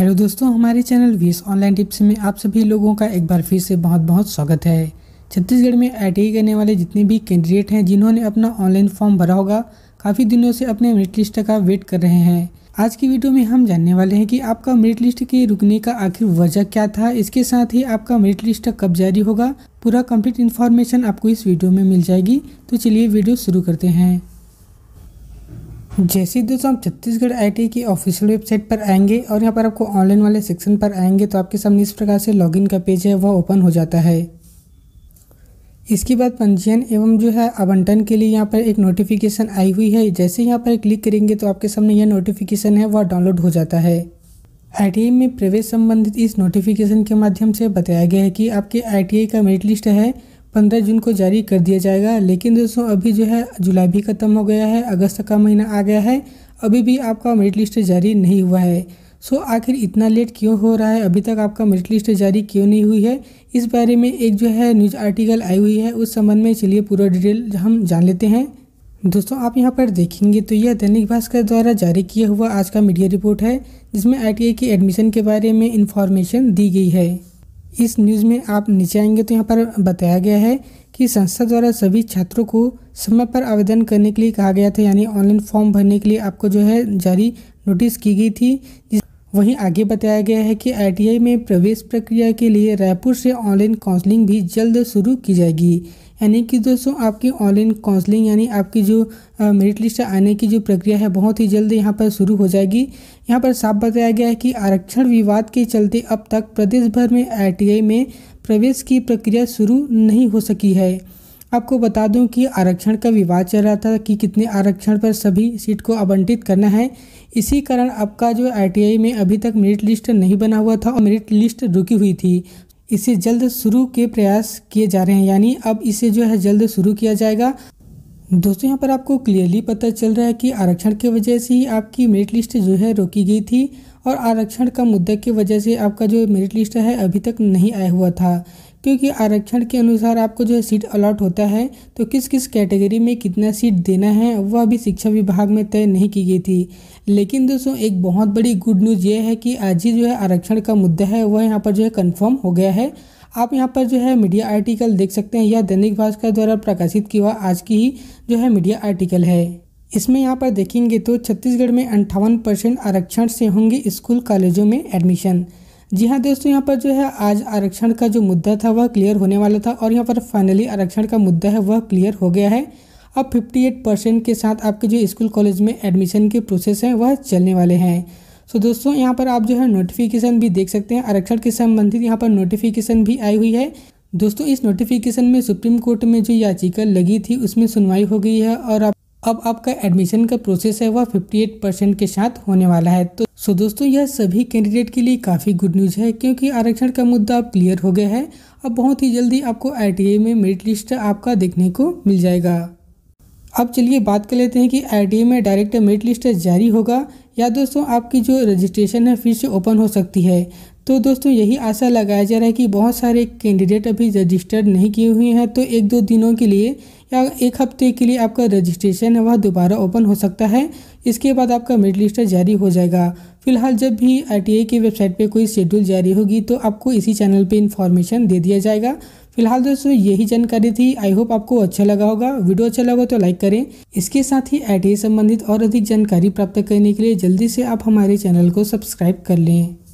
hello दोस्तों हमारे channel वीस ऑनलाइन टिप्स में आप सभी लोगों का एक बार फिर से बहुत बहुत स्वागत है छत्तीसगढ़ में आई करने वाले जितने भी कैंडिडेट हैं जिन्होंने अपना ऑनलाइन फॉर्म भरा होगा काफ़ी दिनों से अपने मेरिट लिस्ट का वेट कर रहे हैं आज की वीडियो में हम जानने वाले हैं कि आपका मेरिट लिस्ट के रुकने का आखिर वजह क्या था इसके साथ ही आपका मेरिट लिस्ट कब जारी होगा पूरा कम्प्लीट इन्फॉर्मेशन आपको इस वीडियो में मिल जाएगी तो चलिए वीडियो शुरू करते हैं जैसे दोस्तों आप छत्तीसगढ़ आई की ऑफिशियल वेबसाइट पर आएंगे और यहाँ पर आपको ऑनलाइन वाले सेक्शन पर आएंगे तो आपके सामने इस प्रकार से लॉगिन का पेज है वह ओपन हो जाता है इसके बाद पंजीयन एवं जो है आवंटन के लिए यहाँ पर एक नोटिफिकेशन आई हुई है जैसे यहाँ पर क्लिक करेंगे तो आपके सामने यह नोटिफिकेशन है वह डाउनलोड हो जाता है आई में प्रवेश संबंधित इस नोटिफिकेशन के माध्यम से बताया गया है कि आपके आई का मेरिट लिस्ट है पंद्रह जून को जारी कर दिया जाएगा लेकिन दोस्तों अभी जो है जुलाई भी ख़त्म हो गया है अगस्त का महीना आ गया है अभी भी आपका मेरिट लिस्ट जारी नहीं हुआ है सो so, आखिर इतना लेट क्यों हो रहा है अभी तक आपका मेरिट लिस्ट जारी क्यों नहीं हुई है इस बारे में एक जो है न्यूज आर्टिकल आई हुई है उस संबंध में चलिए पूरा डिटेल हम जान लेते हैं दोस्तों आप यहां पर देखेंगे तो यह दैनिक भास्कर द्वारा जारी किया हुआ आज का मीडिया रिपोर्ट है जिसमें आई के एडमिशन के बारे में इन्फॉर्मेशन दी गई है इस न्यूज़ में आप नीचे आएंगे तो यहाँ पर बताया गया है कि संस्था द्वारा सभी छात्रों को समय पर आवेदन करने के लिए कहा गया था यानी ऑनलाइन फॉर्म भरने के लिए आपको जो है जारी नोटिस की गई थी जिस वहीं आगे बताया गया है कि आईटीआई में प्रवेश प्रक्रिया के लिए रायपुर से ऑनलाइन काउंसलिंग भी जल्द शुरू की जाएगी यानी कि दोस्तों आपकी ऑनलाइन काउंसलिंग यानी आपकी जो मेरिट लिस्ट आने की जो प्रक्रिया है बहुत ही जल्द यहाँ पर शुरू हो जाएगी यहाँ पर साफ बताया गया है कि आरक्षण विवाद के चलते अब तक प्रदेश भर में आई में प्रवेश की प्रक्रिया शुरू नहीं हो सकी है आपको बता दूं कि आरक्षण का विवाद चल रहा था कि कितने आरक्षण पर सभी सीट को आवंटित करना है इसी कारण आपका जो आईटीआई में अभी तक मेरिट लिस्ट नहीं बना हुआ था और मेरिट लिस्ट रुकी हुई थी इसे जल्द शुरू के प्रयास किए जा रहे हैं यानी अब इसे जो है जल्द शुरू किया जाएगा दोस्तों यहाँ पर आपको क्लियरली पता चल रहा है कि आरक्षण की वजह से ही आपकी मेरिट लिस्ट जो है रोकी गई थी और आरक्षण का मुद्दा की वजह से आपका जो मेरिट लिस्ट है अभी तक नहीं आया हुआ था क्योंकि आरक्षण के अनुसार आपको जो है सीट अलॉट होता है तो किस किस कैटेगरी में कितना सीट देना है वह अभी शिक्षा विभाग में तय नहीं की गई थी लेकिन दोस्तों एक बहुत बड़ी गुड न्यूज़ ये है कि आज ही जो है आरक्षण का मुद्दा है वह यहाँ पर जो है कन्फर्म हो गया है आप यहाँ पर जो है मीडिया आर्टिकल देख सकते हैं या दैनिक भास्कर द्वारा प्रकाशित की हुआ आज की ही जो है मीडिया आर्टिकल है इसमें यहाँ पर देखेंगे तो छत्तीसगढ़ में अंठावन परसेंट आरक्षण से होंगे स्कूल कॉलेजों में एडमिशन जी हाँ दोस्तों यहाँ पर जो है आज आरक्षण का जो मुद्दा था वह क्लियर होने वाला था और यहाँ पर फाइनली आरक्षण का मुद्दा है वह क्लियर हो गया है अब 58 परसेंट के साथ आपके जो स्कूल कॉलेज में एडमिशन के प्रोसेस हैं वह चलने वाले हैं सो दोस्तों यहाँ पर आप जो है नोटिफिकेशन भी देख सकते हैं आरक्षण के संबंधित यहाँ पर नोटिफिकेशन भी आई हुई है दोस्तों इस नोटिफिकेशन में सुप्रीम कोर्ट में जो याचिका लगी थी उसमें सुनवाई हो गई है और आप अब आपका एडमिशन का प्रोसेस है वह 58 परसेंट के साथ होने वाला है तो सो दोस्तों यह सभी कैंडिडेट के लिए काफ़ी गुड न्यूज़ है क्योंकि आरक्षण का मुद्दा अब क्लियर हो गया है अब बहुत ही जल्दी आपको आई में मेरिट लिस्ट आपका देखने को मिल जाएगा अब चलिए बात कर लेते हैं कि आई में डायरेक्ट मेरिट लिस्ट जारी होगा या दोस्तों आपकी जो रजिस्ट्रेशन है फिर से ओपन हो सकती है तो दोस्तों यही आशा लगाया जा रहा है कि बहुत सारे कैंडिडेट अभी रजिस्टर्ड नहीं किए हुए हैं तो एक दो दिनों के लिए या एक हफ्ते के लिए आपका रजिस्ट्रेशन है वह दोबारा ओपन हो सकता है इसके बाद आपका मिड लिस्ट जारी हो जाएगा फिलहाल जब भी आई की वेबसाइट पे कोई शेड्यूल जारी होगी तो आपको इसी चैनल पे इन्फॉर्मेशन दे दिया जाएगा फिलहाल दोस्तों यही जानकारी थी आई होप आपको अच्छा लगा होगा वीडियो अच्छा लगा तो लाइक करें इसके साथ ही आई संबंधित और अधिक जानकारी प्राप्त करने के लिए जल्दी से आप हमारे चैनल को सब्सक्राइब कर लें